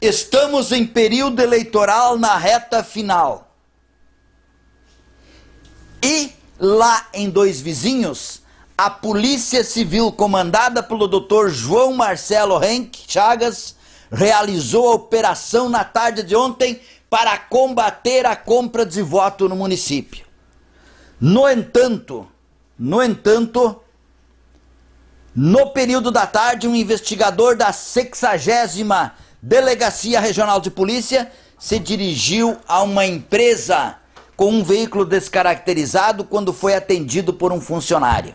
Estamos em período eleitoral na reta final. E lá em Dois Vizinhos, a Polícia Civil, comandada pelo Dr. João Marcelo Henk Chagas, realizou a operação na tarde de ontem para combater a compra de voto no município. No entanto, no entanto, no período da tarde, um investigador da 60 Delegacia Regional de Polícia se dirigiu a uma empresa com um veículo descaracterizado quando foi atendido por um funcionário.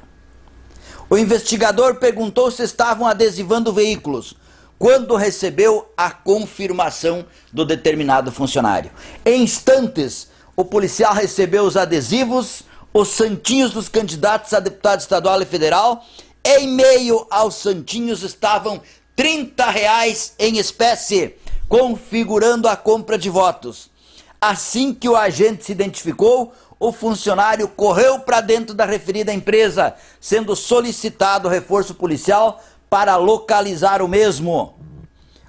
O investigador perguntou se estavam adesivando veículos quando recebeu a confirmação do determinado funcionário. Em instantes, o policial recebeu os adesivos, os santinhos dos candidatos a deputado estadual e federal. Em meio aos santinhos estavam 30 reais em espécie, configurando a compra de votos. Assim que o agente se identificou, o funcionário correu para dentro da referida empresa, sendo solicitado reforço policial para localizar o mesmo.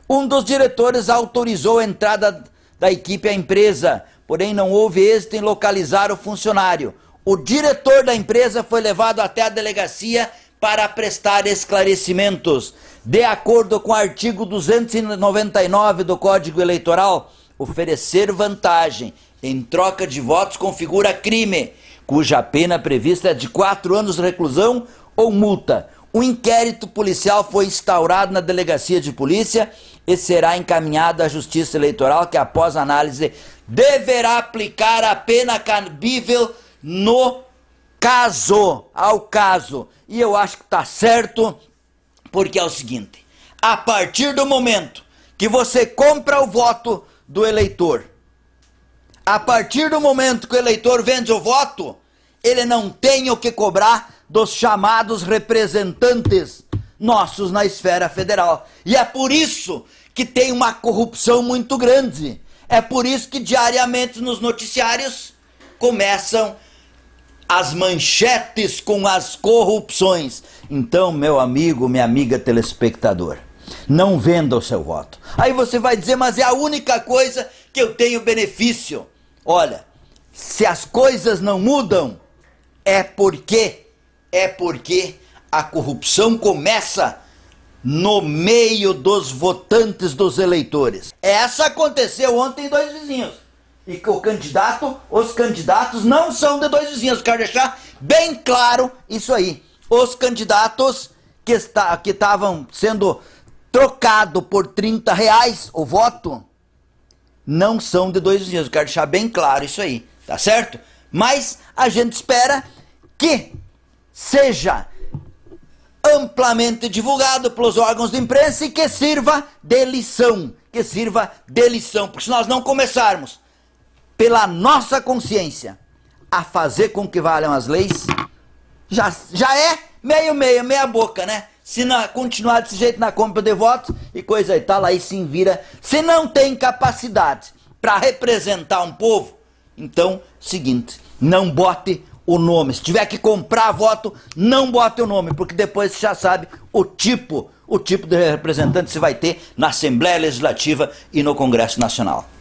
Um dos diretores autorizou a entrada da equipe à empresa, porém não houve êxito em localizar o funcionário. O diretor da empresa foi levado até a delegacia para prestar esclarecimentos. De acordo com o artigo 299 do Código Eleitoral, oferecer vantagem em troca de votos configura crime, cuja pena prevista é de quatro anos de reclusão ou multa. Um inquérito policial foi instaurado na delegacia de polícia e será encaminhado à Justiça Eleitoral, que após análise deverá aplicar a pena cabível no caso ao caso. E eu acho que está certo, porque é o seguinte: a partir do momento que você compra o voto do eleitor, a partir do momento que o eleitor vende o voto, ele não tem o que cobrar dos chamados representantes nossos na esfera federal. E é por isso que tem uma corrupção muito grande. É por isso que diariamente nos noticiários começam as manchetes com as corrupções. Então, meu amigo, minha amiga telespectador, não venda o seu voto. Aí você vai dizer, mas é a única coisa que eu tenho benefício. Olha, se as coisas não mudam, é porque é porque a corrupção começa no meio dos votantes dos eleitores. Essa aconteceu ontem em dois vizinhos e que o candidato, os candidatos não são de dois vizinhos. Quero deixar bem claro isso aí. Os candidatos que está, que estavam sendo trocado por 30 reais o voto não são de dois vizinhos. Quero deixar bem claro isso aí, tá certo? Mas a gente espera que seja amplamente divulgado pelos órgãos de imprensa e que sirva de lição, que sirva de lição, porque se nós não começarmos pela nossa consciência a fazer com que valham as leis, já, já é meio meio, meia boca, né? Se não, continuar desse jeito na compra de votos e coisa e tal, aí se vira. Se não tem capacidade para representar um povo, então, seguinte, não bote o nome. Se tiver que comprar voto, não bote o nome, porque depois você já sabe o tipo, o tipo de representante que você vai ter na Assembleia Legislativa e no Congresso Nacional.